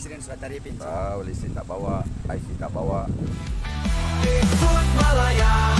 insurans surat tarif pencet. Tahu, lesen tak bawa, IC tak bawa. Malaya.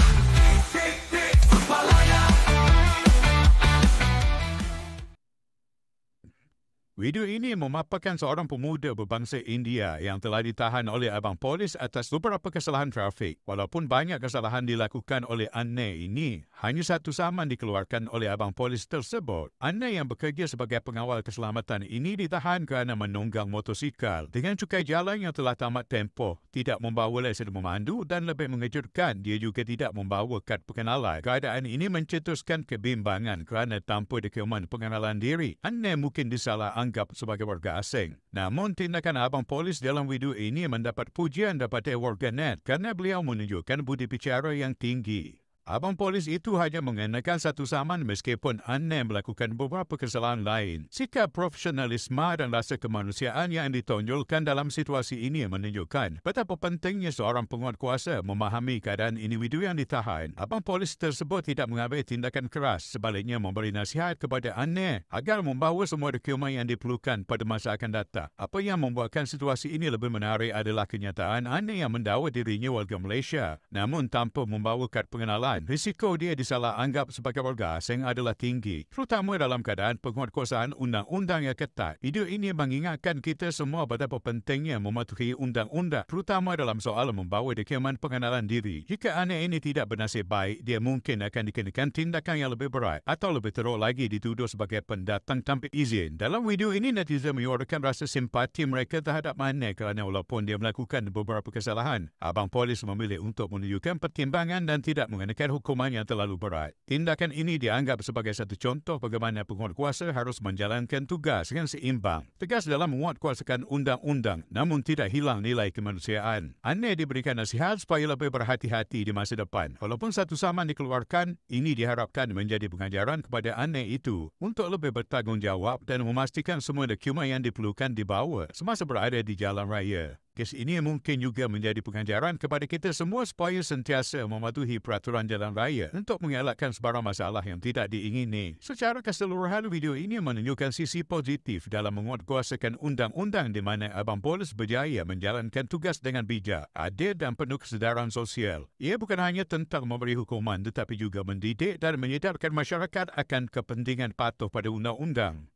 Video ini memaparkan seorang pemuda berbangsa India yang telah ditahan oleh abang polis atas beberapa kesalahan trafik. Walaupun banyak kesalahan dilakukan oleh Anne ini, hanya satu saman dikeluarkan oleh abang polis tersebut. Anne yang bekerja sebagai pengawal keselamatan ini ditahan kerana menunggang motosikal dengan cukai jalan yang telah tamat tempoh, tidak membawa lesen memandu dan lebih mengejutkan dia juga tidak membawa kad pengenalan. Keadaan ini mencetuskan kebimbangan kerana tanpa dokumen pengenalan diri, Anne mungkin disalah anggap dianggap sebagai warga asing. Namun, tindakan abang polis dalam video ini mendapat pujian daripada warganet kerana beliau menunjukkan budi bicara yang tinggi. Abang polis itu hanya mengenakan satu saman meskipun Anne melakukan beberapa kesalahan lain. Sikap profesionalisme dan rasa kemanusiaan yang ditonjolkan dalam situasi ini menunjukkan betapa pentingnya seorang penguat kuasa memahami keadaan individu yang ditahan. Abang polis tersebut tidak mengambil tindakan keras, sebaliknya memberi nasihat kepada Anne agar membawa semua dokumen yang diperlukan pada masa akan datang. Apa yang membuatkan situasi ini lebih menarik adalah kenyataan Anne yang mendakwa dirinya warga Malaysia, namun tanpa membawa kad pengenalan perkosaan, risiko dia disalah anggap sebagai warga asing adalah tinggi. Terutama dalam keadaan penguatkuasaan undang-undang yang ketat. Video ini mengingatkan kita semua betapa pentingnya mematuhi undang-undang, terutama dalam soal membawa dokumen pengenalan diri. Jika anak ini tidak bernasib baik, dia mungkin akan dikenakan tindakan yang lebih berat atau lebih teruk lagi dituduh sebagai pendatang tanpa izin. Dalam video ini, netizen menyuarakan rasa simpati mereka terhadap mana kerana walaupun dia melakukan beberapa kesalahan, Abang Polis memilih untuk menunjukkan pertimbangan dan tidak mengenakan bahkan hukuman yang terlalu berat. Tindakan ini dianggap sebagai satu contoh bagaimana penguat kuasa harus menjalankan tugas dengan seimbang. Tegas dalam menguat kuasakan undang-undang namun tidak hilang nilai kemanusiaan. Ane diberikan nasihat supaya lebih berhati-hati di masa depan. Walaupun satu saman dikeluarkan, ini diharapkan menjadi pengajaran kepada Ane itu untuk lebih bertanggungjawab dan memastikan semua dokumen yang diperlukan dibawa semasa berada di jalan raya. Kes ini mungkin juga menjadi pengajaran kepada kita semua supaya sentiasa mematuhi peraturan jalan raya untuk mengelakkan sebarang masalah yang tidak diingini. Secara keseluruhan, video ini menunjukkan sisi positif dalam menguatkuasakan undang-undang di mana Abang Polis berjaya menjalankan tugas dengan bijak, adil dan penuh kesedaran sosial. Ia bukan hanya tentang memberi hukuman tetapi juga mendidik dan menyedarkan masyarakat akan kepentingan patuh pada undang-undang.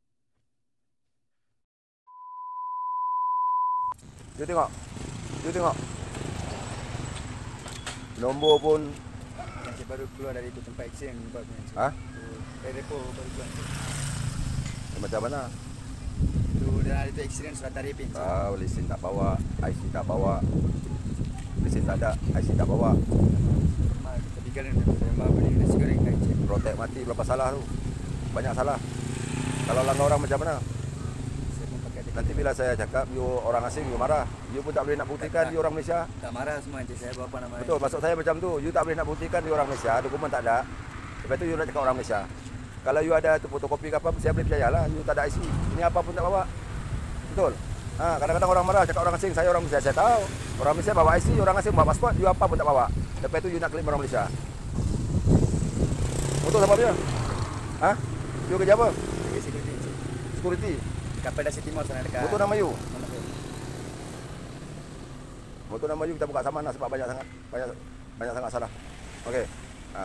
Dia tengok. Dia tengok. Nombor pun yang baru keluar dari tu tempat action buat punya. Ha? Dari eh, depo baru keluar. Tu. Eh, macam mana? Tu dah ada tu experience sudah tarik pin. Ah, lesen tak bawa, IC tak bawa. Lesen tak ada, IC tak bawa. Tapi kan saya mau beli nasi goreng kan. Protek mati berapa salah tu? Banyak salah. Kalau langgar orang macam mana? nanti bila saya cakap you orang asing you marah you pun tak boleh nak buktikan you orang Malaysia tak marah semua encik saya apa nama betul masuk saya macam tu you tak boleh nak buktikan you orang Malaysia dokumen tak ada lepas tu you nak cakap orang Malaysia kalau you ada tu fotokopi ke apa saya boleh percayalah you tak ada IC ini apa pun tak bawa betul ha kadang-kadang orang marah cakap orang asing saya orang Malaysia saya tahu orang Malaysia bawa IC orang asing bawa pasport you apa pun tak bawa lepas tu you nak klaim orang Malaysia betul sebab dia ha you kerja apa security security Kapal dah Timur sana dekat. Motor nama you. Motor nama you kita buka saman lah sebab banyak sangat banyak banyak sangat salah. Okey. Ha.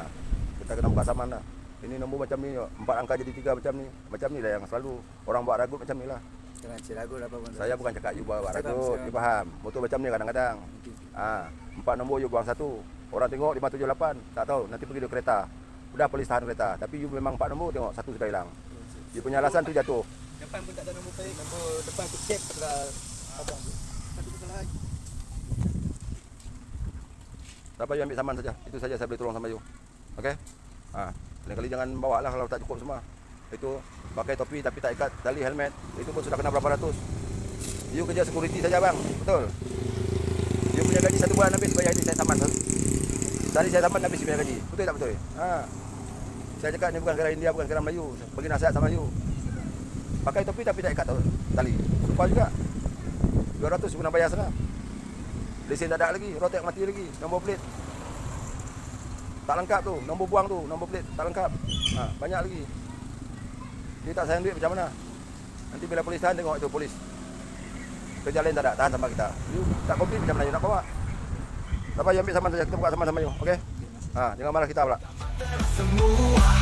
Kita kena buka saman lah. Ini nombor macam ni, empat angka jadi tiga macam ni. Macam ni lah yang selalu orang buat ragut macam ni lah. Jangan cik ragut lah apa pun. Saya bukan cakap you buat, buat ragut, you faham. Motor macam ni kadang-kadang. Ah, empat nombor you buang satu. Orang tengok 578, tak tahu nanti pergi dia kereta. Sudah polis tahan kereta. Tapi you memang empat nombor tengok satu sudah hilang. Dia punya alasan tu jatuh. Depan pun tak ada nombor plate. Nombor depan tu check adalah abang. Satu lagi. Tak payah ambil saman saja. Itu saja saya boleh tolong sama you. Okey? Ha. Lain kali jangan bawa lah kalau tak cukup semua. Itu pakai topi tapi tak ikat tali helmet. Itu pun sudah kena berapa ratus. You kerja security saja bang. Betul. You punya gaji satu bulan habis bayar ini saya saman. Tadi saya saman habis bayar gaji. Betul tak betul? Ha. Saya cakap ni bukan kerana India bukan kerana Melayu. Bagi nasihat sama you pakai topi tapi tak ikat tali sumpah juga 200 pun bayar sana lesen tak ada lagi rotek mati lagi nombor plate tak lengkap tu nombor buang tu nombor plate tak lengkap ha, banyak lagi dia tak sayang duit macam mana nanti bila polis tahan tengok itu polis kerja lain tak ada tahan sama kita you tak komplit macam mana nak bawa tak apa you ambil saman saja kita buka saman sama yuk. Okey. ha, jangan marah kita pula semua